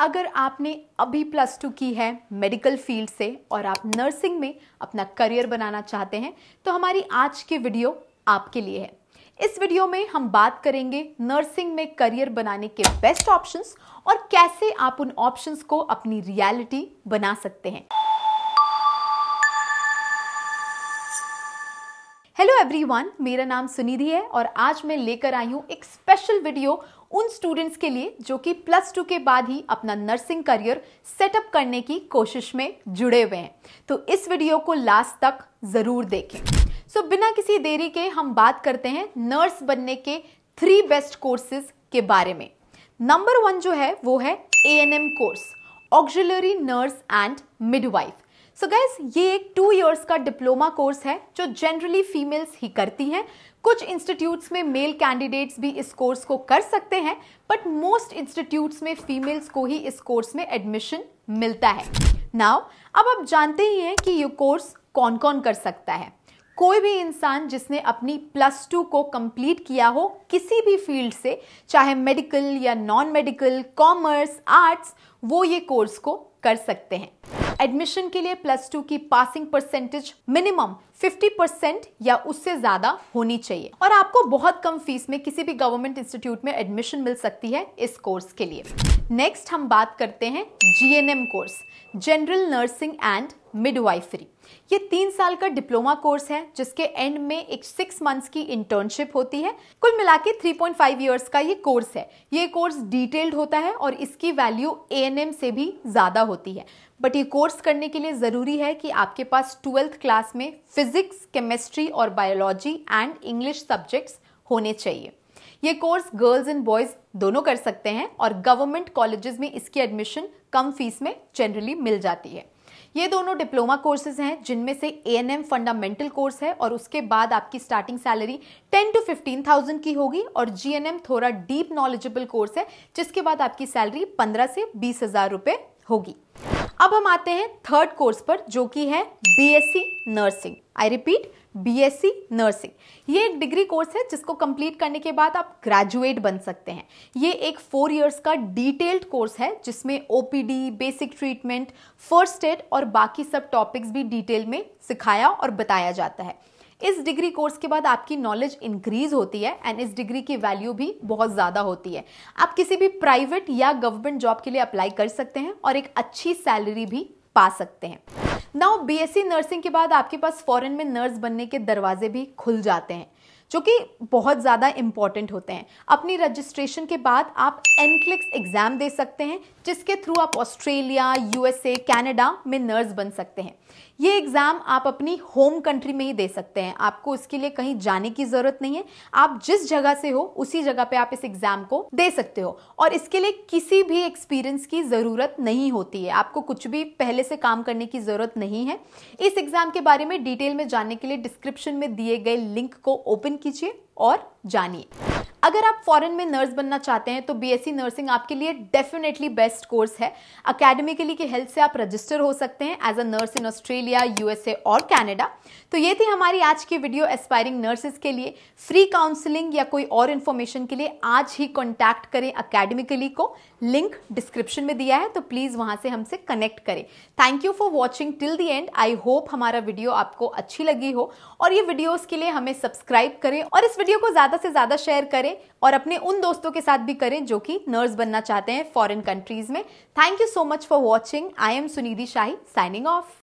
अगर आपने अभी प्लस टू की है मेडिकल फील्ड से और आप नर्सिंग में अपना करियर बनाना चाहते हैं तो हमारी आज की वीडियो आपके लिए है इस वीडियो में हम बात करेंगे नर्सिंग में करियर बनाने के बेस्ट ऑप्शंस और कैसे आप उन ऑप्शंस को अपनी रियलिटी बना सकते हैं हेलो एवरीवन मेरा नाम सुनिधि है और आज मैं लेकर आई हूँ एक स्पेशल वीडियो उन स्टूडेंट्स के लिए जो कि प्लस टू के बाद ही अपना नर्सिंग करियर सेटअप करने की कोशिश में जुड़े हुए हैं तो इस वीडियो को लास्ट तक ज़रूर देखें सो so, बिना किसी देरी के हम बात करते हैं नर्स बनने के थ्री बेस्ट कोर्सेज के बारे में नंबर वन जो है वो है a course auxiliary nurse and midwife so गैस ये एक टू ईयर्स का डिप्लोमा कोर्स है जो जनरली फीमेल्स ही करती हैं कुछ इंस्टीट्यूट्स में मेल कैंडिडेट्स भी इस कोर्स को कर सकते हैं बट मोस्ट इंस्टीट्यूट्स में फीमेल्स को ही इस कोर्स में एडमिशन मिलता है नाउ अब आप जानते ही हैं कि ये कोर्स कौन कौन कर सकता है कोई भी इंसान जिसने अपनी प्लस टू को कंप्लीट किया हो किसी भी फील्ड से चाहे मेडिकल या नॉन मेडिकल कॉमर्स आर्ट्स वो ये कोर्स को कर सकते हैं एडमिशन के लिए प्लस टू की पासिंग परसेंटेज मिनिमम 50 परसेंट या उससे ज्यादा होनी चाहिए और आपको बहुत कम फीस में किसी भी गवर्नमेंट इंस्टीट्यूट में एडमिशन मिल सकती है इस कोर्स के लिए नेक्स्ट हम बात करते हैं GNM course general nursing and midwifery ये तीन साल का डिप्लोमा कोर्स है जिसके एंड में एक सिक्स मंथ्स की इंटर्नशिप होती है कुल मिला के थ्री पॉइंट फाइव ईयर्स का ये कोर्स है ये कोर्स डिटेल्ड होता है और इसकी वैल्यू ए एन एम से भी ज़्यादा होती है बट ये कोर्स करने के लिए ज़रूरी है कि आपके पास ट्वेल्थ क्लास में फिजिक्स केमिस्ट्री और बायोलॉजी एंड इंग्लिश सब्जेक्ट्स होने चाहिए ये कोर्स गर्ल्स एंड बॉयज़ दोनों कर सकते हैं और गवर्नमेंट कॉलेजेस में इसकी एडमिशन कम फीस में जनरली मिल जाती है ये दोनों डिप्लोमा कोर्सेज हैं जिनमें से A N M fundamental course है और उसके बाद आपकी starting salary ten to fifteen thousand की होगी और जी एन एम थोड़ा डीप नॉलेजेबल कोर्स है जिसके बाद आपकी सैलरी पंद्रह से बीस हजार रुपये होगी अब हम आते हैं थर्ड कोर्स पर जो कि है BSc nursing I repeat BSc nursing ये एक डिग्री कोर्स है जिसको कंप्लीट करने के बाद आप ग्रेजुएट बन सकते हैं ये एक फोर इयर्स का डिटेल्ड कोर्स है जिसमें OPD basic treatment first aid और बाकी सब टॉपिक्स भी डिटेल में सिखाया और बताया जाता है इस डिग्री कोर्स के बाद आपकी नॉलेज इंक्रीज होती है एंड इस डिग्री की वैल्यू भी बहुत ज़्यादा होती है आप किसी भी प्राइवेट या गवर्नमेंट जॉब के लिए अप्लाई कर सकते हैं और एक अच्छी सैलरी भी पा सकते हैं नाउ बी नर्सिंग के बाद आपके पास फॉरेन में नर्स बनने के दरवाजे भी खुल जाते हैं जो कि बहुत ज़्यादा इंपॉर्टेंट होते हैं अपनी रजिस्ट्रेशन के बाद आप एनक्लिक्स एग्ज़ाम दे सकते हैं जिसके थ्रू आप ऑस्ट्रेलिया यूएसए कनाडा में नर्स बन सकते हैं ये एग्ज़ाम आप अपनी होम कंट्री में ही दे सकते हैं आपको उसके लिए कहीं जाने की ज़रूरत नहीं है आप जिस जगह से हो उसी जगह पे आप इस एग्ज़ाम को दे सकते हो और इसके लिए किसी भी एक्सपीरियंस की ज़रूरत नहीं होती है आपको कुछ भी पहले से काम करने की ज़रूरत नहीं है इस एग्ज़ाम के बारे में डिटेल में जानने के लिए डिस्क्रिप्शन में दिए गए लिंक को ओपन कीजिए और जानिए अगर आप फॉरेन में नर्स बनना चाहते हैं तो बीएससी नर्सिंग आपके लिए डेफिनेटली बेस्ट कोर्स है अकेडमिकली के हेल्थ से आप रजिस्टर हो सकते हैं as a nurse in Australia USA और कैनेडा तो ये थी हमारी आज की वीडियो एस्पायरिंग नर्सेज के लिए फ्री काउंसलिंग या कोई और इन्फॉर्मेशन के लिए आज ही कॉन्टैक्ट करें अकेडमिकली को लिंक डिस्क्रिप्शन में दिया है तो प्लीज़ वहां से हमसे कनेक्ट करें thank you for watching till the end I hope हमारा वीडियो आपको अच्छी लगी हो और ये वीडियोज़ के लिए हमें सब्सक्राइब करें और इस वीडियो को ज़्यादा से ज़्यादा शेयर करें करें और अपने उन दोस्तों के साथ भी करें जो कि नर्स बनना चाहते हैं फॉरेन कंट्रीज में thank you so much for watching I am Sunidhi Shahi signing of